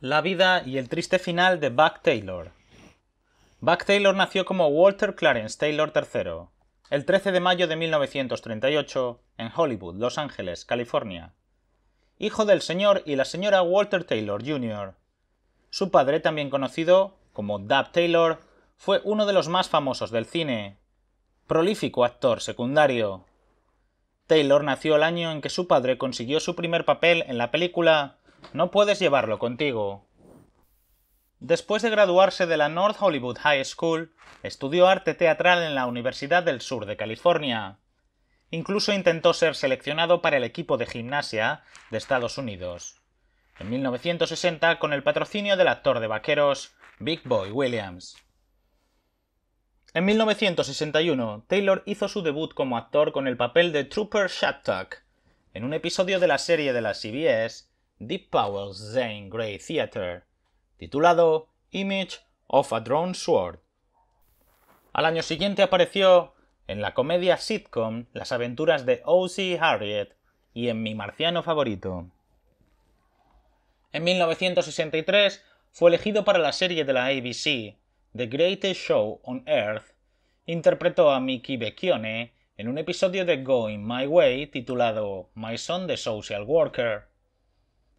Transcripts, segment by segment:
La vida y el triste final de Buck Taylor. Buck Taylor nació como Walter Clarence Taylor III el 13 de mayo de 1938 en Hollywood, Los Ángeles, California. Hijo del señor y la señora Walter Taylor Jr. Su padre, también conocido como Dab Taylor, fue uno de los más famosos del cine, prolífico actor secundario. Taylor nació el año en que su padre consiguió su primer papel en la película no puedes llevarlo contigo. Después de graduarse de la North Hollywood High School, estudió arte teatral en la Universidad del Sur de California. Incluso intentó ser seleccionado para el equipo de gimnasia de Estados Unidos. En 1960, con el patrocinio del actor de vaqueros Big Boy Williams. En 1961, Taylor hizo su debut como actor con el papel de Trooper Shattuck en un episodio de la serie de la CBS Deep Powell's Zane Grey Theatre, titulado Image of a Drone Sword. Al año siguiente apareció en la comedia sitcom Las aventuras de O.C. Harriet y en Mi marciano favorito. En 1963 fue elegido para la serie de la ABC, The Greatest Show on Earth, interpretó a Mickey Becchione en un episodio de Going My Way titulado My Son the Social Worker.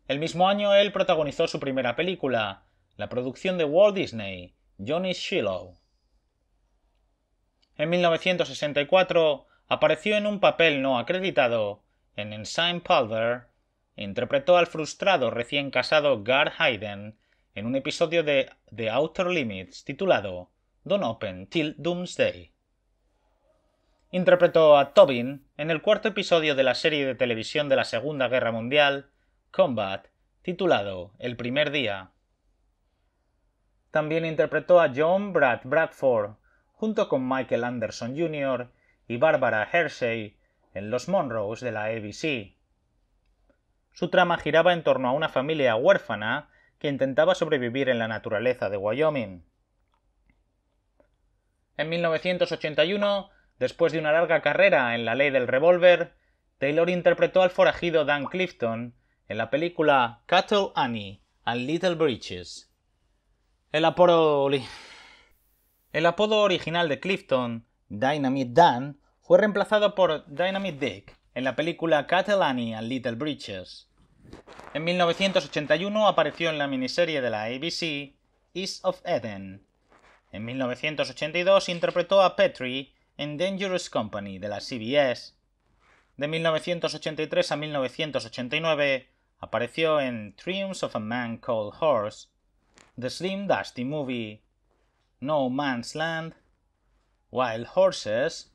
El mismo año él protagonizó su primera película, la producción de Walt Disney, Johnny Shiloh. En 1964 apareció en un papel no acreditado en Ensign e interpretó al frustrado recién casado Gar Hayden en un episodio de The Outer Limits titulado Don't Open Till Doomsday. Interpretó a Tobin en el cuarto episodio de la serie de televisión de la Segunda Guerra Mundial Combat, titulado El primer día. También interpretó a John Brad Bradford, junto con Michael Anderson Jr. y Barbara Hershey en Los Monroes de la ABC. Su trama giraba en torno a una familia huérfana que intentaba sobrevivir en la naturaleza de Wyoming. En 1981, después de una larga carrera en la ley del revólver, Taylor interpretó al forajido Dan Clifton en la película Cattle Annie and Little Bridges. El apodo, el apodo original de Clifton, Dynamite Dan, fue reemplazado por Dynamite Dick en la película Cattle Annie and Little Bridges. En 1981 apareció en la miniserie de la ABC East of Eden. En 1982 interpretó a Petrie en Dangerous Company de la CBS. De 1983 a 1989 Apareció en Triumphs of a Man Called Horse, The Slim Dusty Movie, No Man's Land, Wild Horses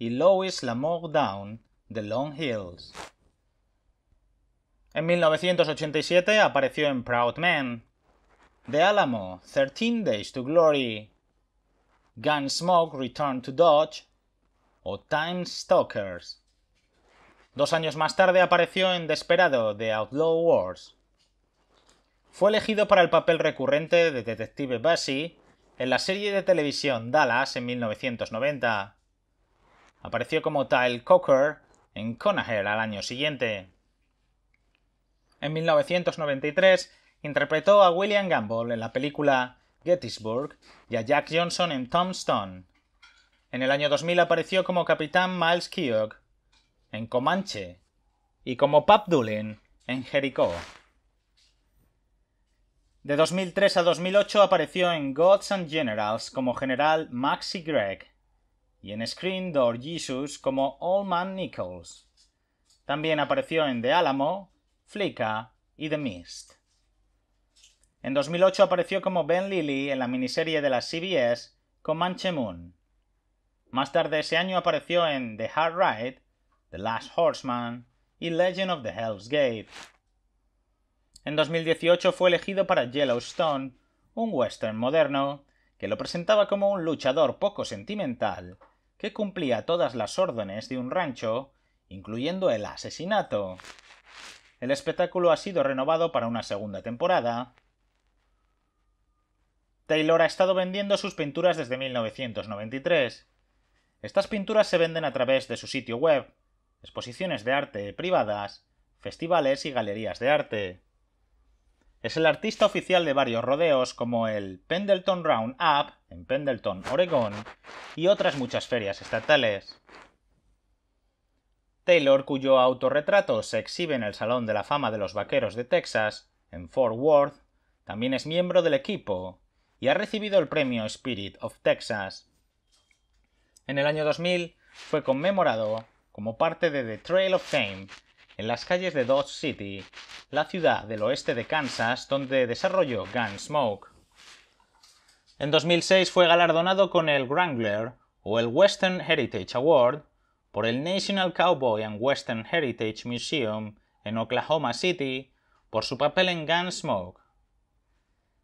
y Lois Lamour Down, The Long Hills. En 1987 apareció en Proud Man, The Alamo, 13 Days to Glory, Gunsmoke Return to Dodge o Time Stalkers. Dos años más tarde apareció en Desperado, de Outlaw Wars. Fue elegido para el papel recurrente de Detective Bassi en la serie de televisión Dallas en 1990. Apareció como Tyle Cocker en Conaher al año siguiente. En 1993 interpretó a William Gamble en la película Gettysburg y a Jack Johnson en Tombstone. En el año 2000 apareció como capitán Miles Keogh en Comanche y como Pabdulin en Jericó. De 2003 a 2008 apareció en Gods and Generals como general Maxi Gregg y en Screen Door Jesus como Old Man Nichols. También apareció en The Alamo, Flicka y The Mist. En 2008 apareció como Ben Lilly en la miniserie de la CBS Comanche Moon. Más tarde ese año apareció en The Hard Ride The Last Horseman y Legend of the Hell's Gate. En 2018 fue elegido para Yellowstone, un western moderno, que lo presentaba como un luchador poco sentimental, que cumplía todas las órdenes de un rancho, incluyendo el asesinato. El espectáculo ha sido renovado para una segunda temporada. Taylor ha estado vendiendo sus pinturas desde 1993. Estas pinturas se venden a través de su sitio web, exposiciones de arte privadas, festivales y galerías de arte. Es el artista oficial de varios rodeos como el Pendleton Round Up en Pendleton, Oregón, y otras muchas ferias estatales. Taylor, cuyo autorretrato se exhibe en el Salón de la Fama de los Vaqueros de Texas, en Fort Worth, también es miembro del equipo y ha recibido el premio Spirit of Texas. En el año 2000 fue conmemorado como parte de The Trail of Fame, en las calles de Dodge City, la ciudad del oeste de Kansas donde desarrolló Gunsmoke. En 2006 fue galardonado con el Wrangler o el Western Heritage Award por el National Cowboy and Western Heritage Museum en Oklahoma City por su papel en Gunsmoke.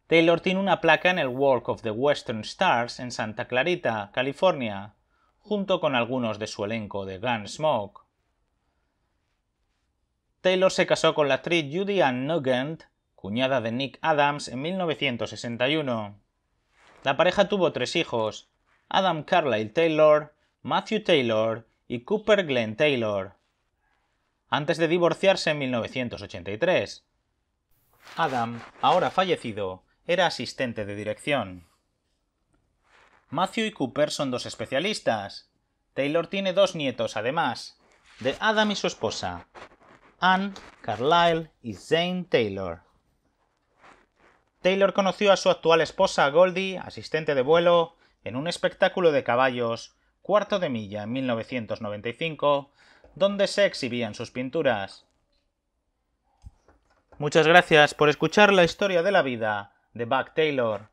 Taylor tiene una placa en el Walk of the Western Stars en Santa Clarita, California, junto con algunos de su elenco de Gunsmoke. Taylor se casó con la actriz Judy Ann Nugent, cuñada de Nick Adams, en 1961. La pareja tuvo tres hijos, Adam Carlyle Taylor, Matthew Taylor y Cooper Glenn Taylor, antes de divorciarse en 1983. Adam, ahora fallecido, era asistente de dirección. Matthew y Cooper son dos especialistas. Taylor tiene dos nietos, además, de Adam y su esposa, Anne Carlyle y Zane Taylor. Taylor conoció a su actual esposa Goldie, asistente de vuelo, en un espectáculo de caballos, cuarto de milla en 1995, donde se exhibían sus pinturas. Muchas gracias por escuchar la historia de la vida de Buck Taylor.